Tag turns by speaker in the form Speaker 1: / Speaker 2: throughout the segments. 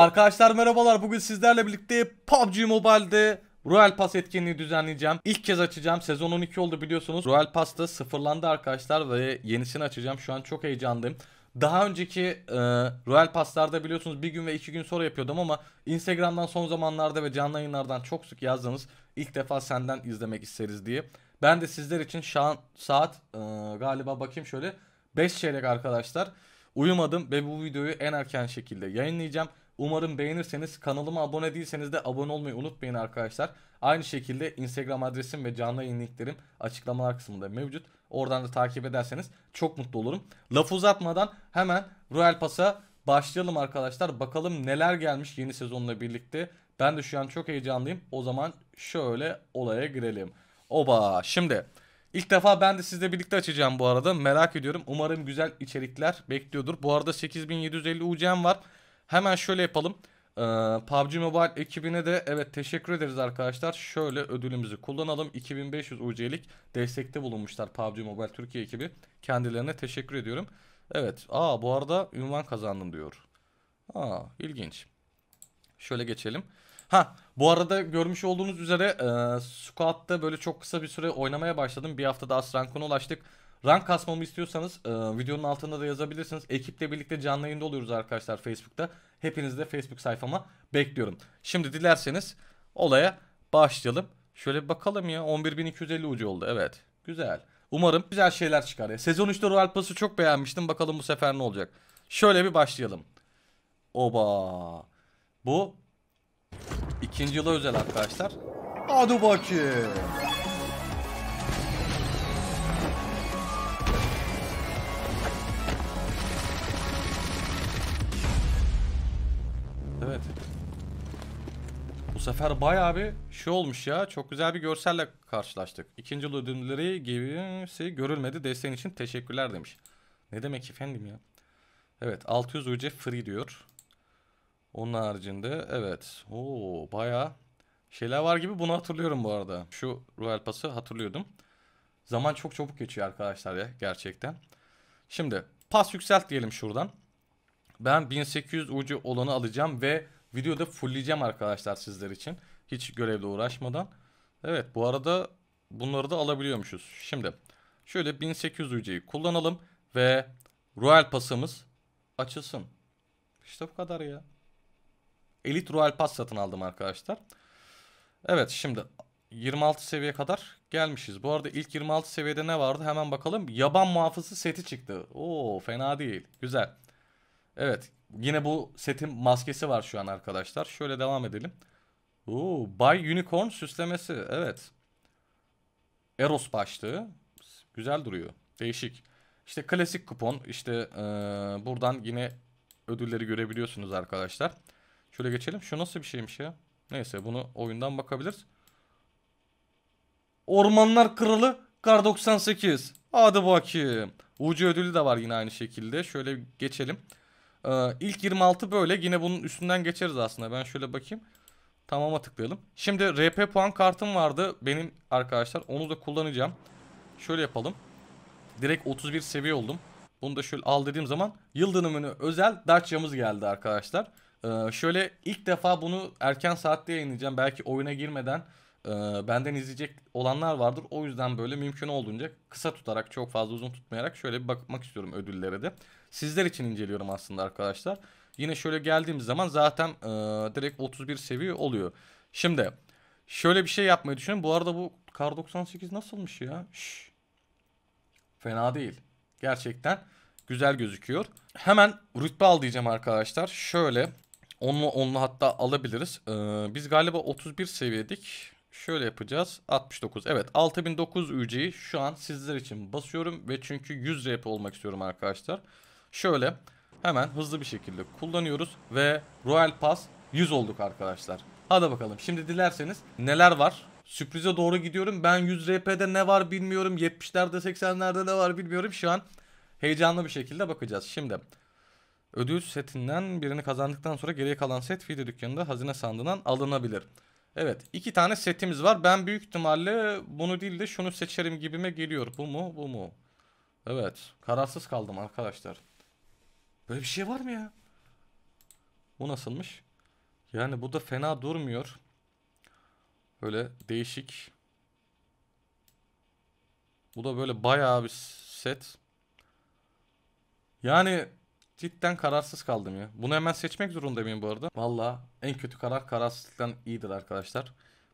Speaker 1: Arkadaşlar merhabalar. Bugün sizlerle birlikte PUBG Mobile'de Royal Pass etkinliği düzenleyeceğim. İlk kez açacağım. Sezon 12 oldu biliyorsunuz. Royal Pass'ta sıfırlandı arkadaşlar ve yenisini açacağım. Şu an çok heyecanlıyım. Daha önceki e, Royal Pass'larda biliyorsunuz bir gün ve iki gün sonra yapıyordum ama Instagram'dan son zamanlarda ve canlı yayınlardan çok sık yazdınız. İlk defa senden izlemek isteriz diye. Ben de sizler için şu an saat e, galiba bakayım şöyle 5 çeyrek arkadaşlar. Uyumadım ve bu videoyu en erken şekilde yayınlayacağım. Umarım beğenirseniz kanalıma abone değilseniz de abone olmayı unutmayın arkadaşlar. Aynı şekilde Instagram adresim ve canlı yayın linklerim açıklamalar kısmında mevcut. Oradan da takip ederseniz çok mutlu olurum. Laf uzatmadan hemen Royal Pass'a başlayalım arkadaşlar. Bakalım neler gelmiş yeni sezonla birlikte. Ben de şu an çok heyecanlıyım. O zaman şöyle olaya girelim. Oba şimdi ilk defa ben de sizle birlikte açacağım bu arada. Merak ediyorum. Umarım güzel içerikler bekliyordur. Bu arada 8750 UCM var. Hemen şöyle yapalım. Ee, PUBG Mobile ekibine de evet teşekkür ederiz arkadaşlar. Şöyle ödülümüzü kullanalım. 2500 UC'lik destekte bulunmuşlar PUBG Mobile Türkiye ekibi. Kendilerine teşekkür ediyorum. Evet. Aa bu arada ünvan kazandım diyor. Aa ilginç. Şöyle geçelim. Ha bu arada görmüş olduğunuz üzere e, squat'ta böyle çok kısa bir süre oynamaya başladım. Bir haftada as rankına ulaştık. Rank kasmamı istiyorsanız e, videonun altında da yazabilirsiniz. Ekiple birlikte canlı yayında oluyoruz arkadaşlar Facebook'ta. Hepinizi de Facebook sayfama bekliyorum. Şimdi dilerseniz olaya başlayalım. Şöyle bir bakalım ya 11.250 ucu oldu evet. Güzel. Umarım güzel şeyler çıkar. Ya. Sezon 3'te Royal Pass'ı çok beğenmiştim. Bakalım bu sefer ne olacak. Şöyle bir başlayalım. Oba. Bu ikinci yıla özel arkadaşlar. Hadi bakayım. sefer bayağı bir şey olmuş ya. Çok güzel bir görselle karşılaştık. İkinci ödülleri gibisi görülmedi. Desteğin için teşekkürler demiş. Ne demek efendim ya? Evet 600 UC free diyor. Onun haricinde evet. Oo bayağı şeyler var gibi bunu hatırlıyorum bu arada. Şu Royal Pass'ı hatırlıyordum. Zaman çok çabuk geçiyor arkadaşlar ya gerçekten. Şimdi pas yükselt diyelim şuradan. Ben 1800 ucu olanı alacağım ve Videoda fullleyeceğim arkadaşlar sizler için. Hiç görevle uğraşmadan. Evet bu arada bunları da alabiliyormuşuz. Şimdi şöyle 1800 UC'yi kullanalım ve Royal Pass'ımız açılsın. İşte bu kadar ya. Elite Royal Pass satın aldım arkadaşlar. Evet şimdi 26 seviye kadar gelmişiz. Bu arada ilk 26 seviyede ne vardı hemen bakalım. Yaban muhafızı seti çıktı. Oo fena değil. Güzel. Evet Yine bu setin maskesi var şu an arkadaşlar. Şöyle devam edelim. Oo, Bay Unicorn süslemesi. Evet. Eros başlığı. Güzel duruyor. Değişik. İşte klasik kupon. İşte ee, buradan yine ödülleri görebiliyorsunuz arkadaşlar. Şöyle geçelim. Şu nasıl bir şeymiş ya? Neyse bunu oyundan bakabiliriz. Ormanlar Kralı Kar 98. Hadi bakayım. Ucu ödülü de var yine aynı şekilde. Şöyle geçelim. Ee, ilk 26 böyle. Yine bunun üstünden geçeriz aslında. Ben şöyle bakayım. Tamama tıklayalım. Şimdi RP puan kartım vardı benim arkadaşlar. Onu da kullanacağım. Şöyle yapalım. Direkt 31 seviye oldum. Bunu da şöyle al dediğim zaman yıl dönümünü özel Dacia'mız geldi arkadaşlar. Ee, şöyle ilk defa bunu erken saatte yayınlayacağım. Belki oyuna girmeden e, benden izleyecek olanlar vardır. O yüzden böyle mümkün olduğunca kısa tutarak çok fazla uzun tutmayarak şöyle bir bakmak istiyorum ödüllere de sizler için inceliyorum aslında arkadaşlar. Yine şöyle geldiğimiz zaman zaten e, direkt 31 seviye oluyor. Şimdi şöyle bir şey yapmayı düşünün. Bu arada bu kar 98 nasılmış ya? Şş. Fena değil. Gerçekten güzel gözüküyor. Hemen rütbe al diyeceğim arkadaşlar. Şöyle onlu onlu hatta alabiliriz. Ee, biz galiba 31 seviyedik. Şöyle yapacağız. 69. Evet 6900 UC'yi şu an sizler için basıyorum. Ve çünkü 100 RP olmak istiyorum arkadaşlar. Şöyle hemen hızlı bir şekilde kullanıyoruz ve Royal Pass 100 olduk arkadaşlar. Hadi bakalım şimdi dilerseniz neler var? Sürprize doğru gidiyorum. Ben 100 RP'de ne var bilmiyorum. 70'lerde 80'lerde ne var bilmiyorum. Şu an heyecanlı bir şekilde bakacağız. Şimdi ödül setinden birini kazandıktan sonra geriye kalan set video dükkanında hazine sandığından alınabilir. Evet iki tane setimiz var. Ben büyük ihtimalle bunu değil de şunu seçerim gibime geliyor. Bu mu bu mu? Evet kararsız kaldım arkadaşlar. Böyle bir şey var mı ya? Bu nasılmış? Yani bu da fena durmuyor. Böyle değişik. Bu da böyle bayağı bir set. Yani cidden kararsız kaldım ya. Bunu hemen seçmek zorunda mıyım bu arada? Valla en kötü karar kararsızlıktan iyidir arkadaşlar.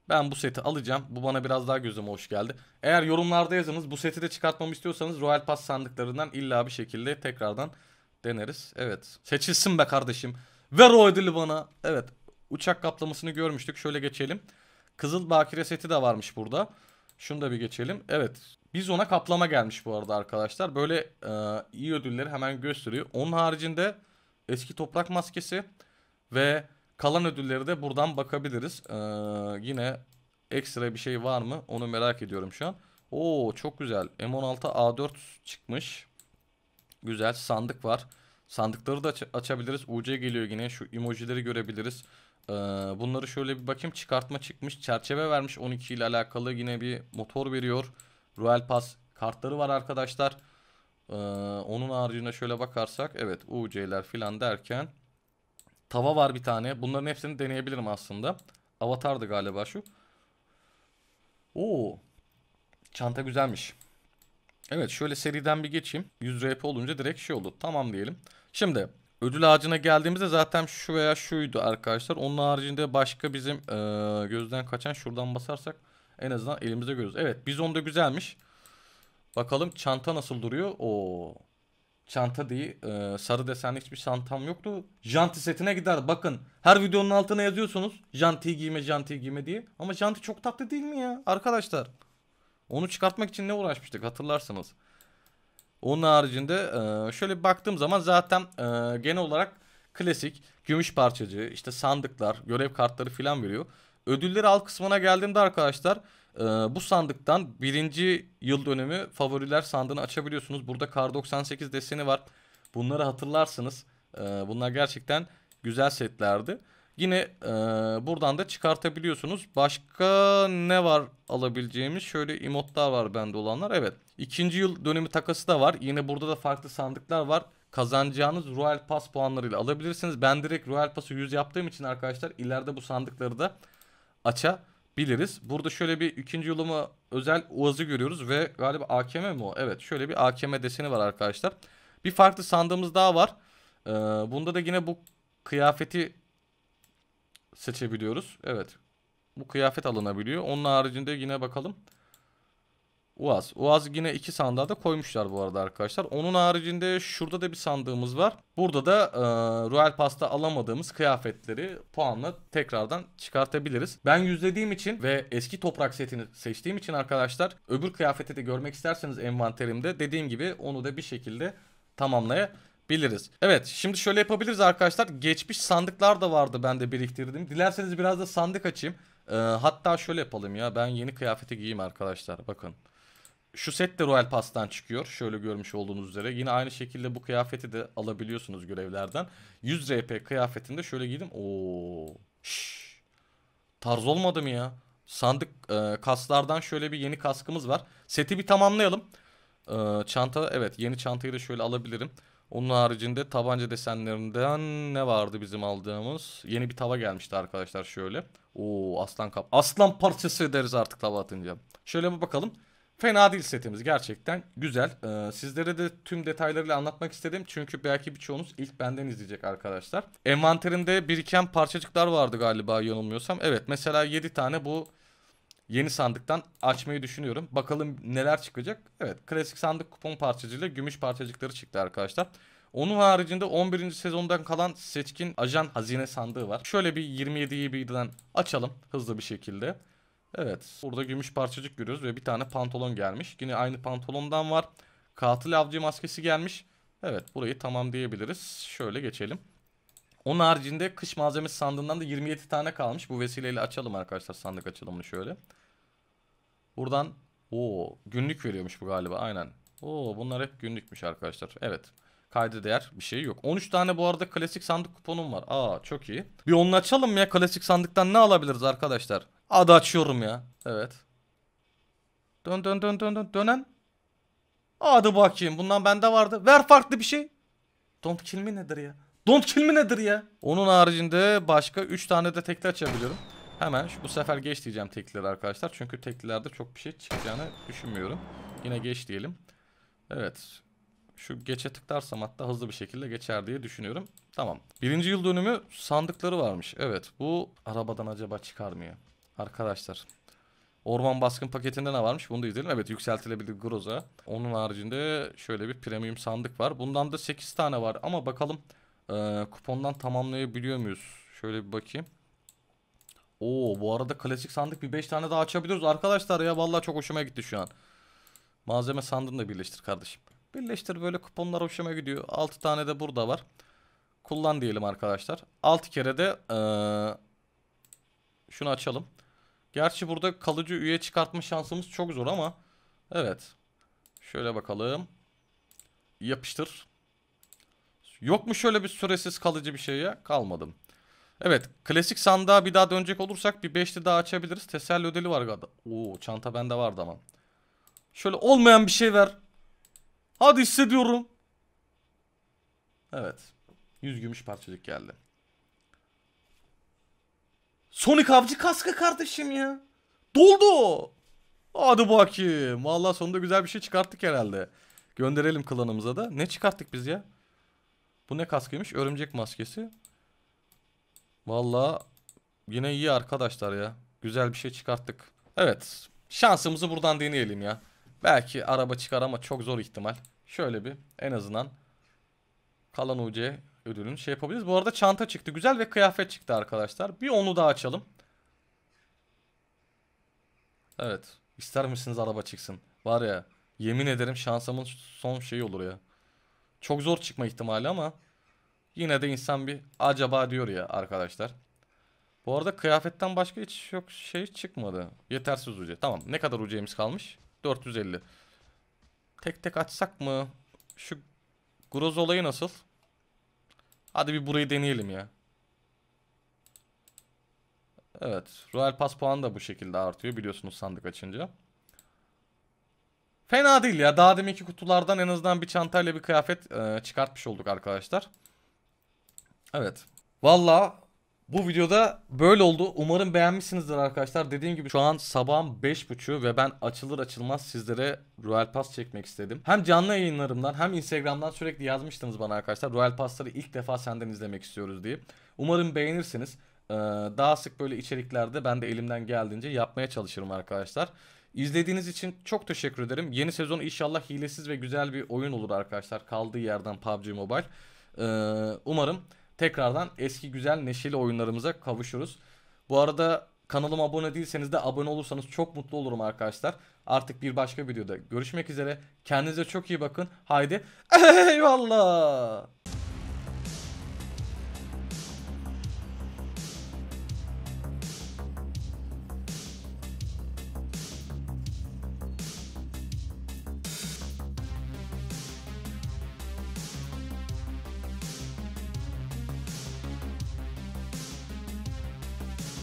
Speaker 1: Ben bu seti alacağım. Bu bana biraz daha gözüme hoş geldi. Eğer yorumlarda yazınız bu seti de çıkartmamı istiyorsanız Royal Pass sandıklarından illa bir şekilde tekrardan deneriz. Evet. Seçilsin be kardeşim. Ver o ödülü bana. Evet. Uçak kaplamasını görmüştük. Şöyle geçelim. Kızıl bakire seti de varmış burada. Şunu da bir geçelim. Evet. Biz ona kaplama gelmiş bu arada arkadaşlar. Böyle e, iyi ödülleri hemen gösteriyor. Onun haricinde eski toprak maskesi ve kalan ödülleri de buradan bakabiliriz. E, yine ekstra bir şey var mı? Onu merak ediyorum şu an. Oo çok güzel. M16 A4 çıkmış. Güzel sandık var. Sandıkları da aç açabiliriz. UC geliyor yine. Şu emojileri görebiliriz. Ee, bunları şöyle bir bakayım. Çıkartma çıkmış. Çerçeve vermiş 12 ile alakalı. Yine bir motor veriyor. Royal Pass kartları var arkadaşlar. Ee, onun haricinde şöyle bakarsak. Evet UC'ler filan derken. Tava var bir tane. Bunların hepsini deneyebilirim aslında. Avatardı galiba şu. Oo. Çanta güzelmiş. Evet şöyle seriden bir geçeyim. 100 RP olunca direkt şey oldu. Tamam diyelim. Şimdi ödül ağacına geldiğimizde zaten şu veya şuydu arkadaşlar. Onun haricinde başka bizim e, gözden kaçan şuradan basarsak en azından elimizde görürüz. Evet bizon da güzelmiş. Bakalım çanta nasıl duruyor. O çanta değil. E, sarı desenli hiçbir çantam yoktu. Janti setine gider. Bakın her videonun altına yazıyorsunuz. Janti giyme janti giyme diye. Ama janti çok tatlı değil mi ya arkadaşlar? Onu çıkartmak için ne uğraşmıştık hatırlarsınız. Onun haricinde e, şöyle baktığım zaman zaten e, genel olarak klasik gümüş parçacığı, işte sandıklar, görev kartları filan veriyor. Ödülleri alt kısmına geldiğimde arkadaşlar e, bu sandıktan birinci yıl dönemi favoriler sandığını açabiliyorsunuz. Burada Kar 98 deseni var. Bunları hatırlarsınız. bunlar gerçekten güzel setlerdi. Yine e, buradan da çıkartabiliyorsunuz. Başka ne var alabileceğimiz? Şöyle emotlar var bende olanlar. Evet. İkinci yıl dönemi takası da var. Yine burada da farklı sandıklar var. Kazanacağınız Royal Pass puanlarıyla alabilirsiniz. Ben direkt Royal Pass'ı 100 yaptığım için arkadaşlar ileride bu sandıkları da açabiliriz. Burada şöyle bir ikinci yılımı özel uazı görüyoruz ve galiba AKM mi o? Evet şöyle bir AKM deseni var arkadaşlar. Bir farklı sandığımız daha var. Ee, bunda da yine bu kıyafeti seçebiliyoruz. Evet. Bu kıyafet alınabiliyor. Onun haricinde yine bakalım. Uaz. Uaz yine iki sandığa da koymuşlar bu arada arkadaşlar. Onun haricinde şurada da bir sandığımız var. Burada da e, Royal Pass'ta alamadığımız kıyafetleri puanla tekrardan çıkartabiliriz. Ben yüzlediğim için ve eski toprak setini seçtiğim için arkadaşlar öbür kıyafeti de görmek isterseniz envanterimde dediğim gibi onu da bir şekilde tamamlayabilirsiniz biliriz. Evet şimdi şöyle yapabiliriz arkadaşlar. Geçmiş sandıklar da vardı ben de biriktirdim. Dilerseniz biraz da sandık açayım. Ee, hatta şöyle yapalım ya. Ben yeni kıyafeti giyeyim arkadaşlar. Bakın. Şu set de Royal Pass'tan çıkıyor. Şöyle görmüş olduğunuz üzere. Yine aynı şekilde bu kıyafeti de alabiliyorsunuz görevlerden. 100 RP kıyafetinde şöyle giydim. Oo. Şş. Tarz olmadı mı ya? Sandık e, kaslardan şöyle bir yeni kaskımız var. Seti bir tamamlayalım. E, çanta evet yeni çantayı da şöyle alabilirim. Onun haricinde tabanca desenlerinden ne vardı bizim aldığımız? Yeni bir tava gelmişti arkadaşlar şöyle. Oo aslan kap. Aslan parçası deriz artık tava atınca. Şöyle bir bakalım. Fena değil setimiz gerçekten güzel. Ee, sizlere de tüm detaylarıyla anlatmak istedim. Çünkü belki birçoğunuz ilk benden izleyecek arkadaşlar. Envanterinde biriken parçacıklar vardı galiba yanılmıyorsam. Evet mesela 7 tane bu yeni sandıktan açmayı düşünüyorum. Bakalım neler çıkacak. Evet klasik sandık kupon parçacığıyla gümüş parçacıkları çıktı arkadaşlar. Onun haricinde 11. sezondan kalan seçkin ajan hazine sandığı var. Şöyle bir 27'yi birden açalım hızlı bir şekilde. Evet burada gümüş parçacık görüyoruz ve bir tane pantolon gelmiş. Yine aynı pantolondan var. Katil avcı maskesi gelmiş. Evet burayı tamam diyebiliriz. Şöyle geçelim. Onun haricinde kış malzemesi sandığından da 27 tane kalmış. Bu vesileyle açalım arkadaşlar sandık açalımını şöyle. Buradan o günlük veriyormuş bu galiba aynen. Oo bunlar hep günlükmüş arkadaşlar. Evet. Kaydı değer bir şey yok. 13 tane bu arada klasik sandık kuponum var. Aa çok iyi. Bir onu açalım ya. Klasik sandıktan ne alabiliriz arkadaşlar? Adı açıyorum ya. Evet. Dön dön dön dön dön. Dönen. adı bakayım. Bundan bende vardı. Ver farklı bir şey. Don't kill me nedir ya? Don't kill me nedir ya? Onun haricinde başka 3 tane de tekli açabiliyorum. Hemen şu, bu sefer geç diyeceğim teklileri arkadaşlar. Çünkü teklilerde çok bir şey çıkacağını düşünmüyorum. Yine geç diyelim. Evet. Şu geçe tıklarsam hatta hızlı bir şekilde geçer diye düşünüyorum. Tamam. Birinci yıl dönümü sandıkları varmış. Evet. Bu arabadan acaba çıkar mı Arkadaşlar. Orman baskın paketinde ne varmış? Bunu da izleyelim. Evet yükseltilebilir Groza. Onun haricinde şöyle bir premium sandık var. Bundan da 8 tane var ama bakalım e, kupondan tamamlayabiliyor muyuz? Şöyle bir bakayım. Oo bu arada klasik sandık bir 5 tane daha açabiliyoruz arkadaşlar ya vallahi çok hoşuma gitti şu an. Malzeme sandığını da birleştir kardeşim. Birleştir böyle kuponlar hoşuma gidiyor. 6 tane de burada var. Kullan diyelim arkadaşlar. 6 kere de ee, şunu açalım. Gerçi burada kalıcı üye çıkartma şansımız çok zor ama evet. Şöyle bakalım. Yapıştır. Yok mu şöyle bir süresiz kalıcı bir şey ya? Kalmadım. Evet klasik sandığa bir daha dönecek olursak bir 5'li daha açabiliriz. Teselli ödeli var galiba. Oo çanta bende vardı ama. Şöyle olmayan bir şey ver. Hadi hissediyorum. Evet. 100 gümüş parçacık geldi. Sonic avcı kaskı kardeşim ya. Doldu. Hadi bakayım. Vallahi sonunda güzel bir şey çıkarttık herhalde. Gönderelim klanımıza da. Ne çıkarttık biz ya? Bu ne kaskıymış? Örümcek maskesi. Valla yine iyi arkadaşlar ya. Güzel bir şey çıkarttık. Evet. Şansımızı buradan deneyelim ya. Belki araba çıkar ama çok zor ihtimal. Şöyle bir en azından kalan UC ödülünü şey yapabiliriz. Bu arada çanta çıktı. Güzel ve kıyafet çıktı arkadaşlar. Bir onu daha açalım. Evet. İster misiniz araba çıksın? Var ya yemin ederim şansımın son şeyi olur ya. Çok zor çıkma ihtimali ama Yine de insan bir acaba diyor ya arkadaşlar. Bu arada kıyafetten başka hiç yok şey çıkmadı. Yetersiz uce. Tamam. Ne kadar ucemiz kalmış? 450. Tek tek açsak mı? Şu groz olayı nasıl? Hadi bir burayı deneyelim ya. Evet. Royal Pass puanı da bu şekilde artıyor biliyorsunuz sandık açınca. Fena değil ya. Daha deminki kutulardan en azından bir çantayla bir kıyafet e, çıkartmış olduk arkadaşlar. Evet. Valla bu videoda böyle oldu. Umarım beğenmişsinizdir arkadaşlar. Dediğim gibi şu an sabahın 5.30'u ve ben açılır açılmaz sizlere Royal Pass çekmek istedim. Hem canlı yayınlarımdan hem Instagram'dan sürekli yazmıştınız bana arkadaşlar. Royal Pass'ları ilk defa senden izlemek istiyoruz diye. Umarım beğenirsiniz. Ee, daha sık böyle içeriklerde ben de elimden geldiğince yapmaya çalışırım arkadaşlar. İzlediğiniz için çok teşekkür ederim. Yeni sezon inşallah hilesiz ve güzel bir oyun olur arkadaşlar. Kaldığı yerden PUBG Mobile. Ee, umarım tekrardan eski güzel neşeli oyunlarımıza kavuşuruz. Bu arada kanalıma abone değilseniz de abone olursanız çok mutlu olurum arkadaşlar. Artık bir başka videoda görüşmek üzere. Kendinize çok iyi bakın. Haydi eyvallah.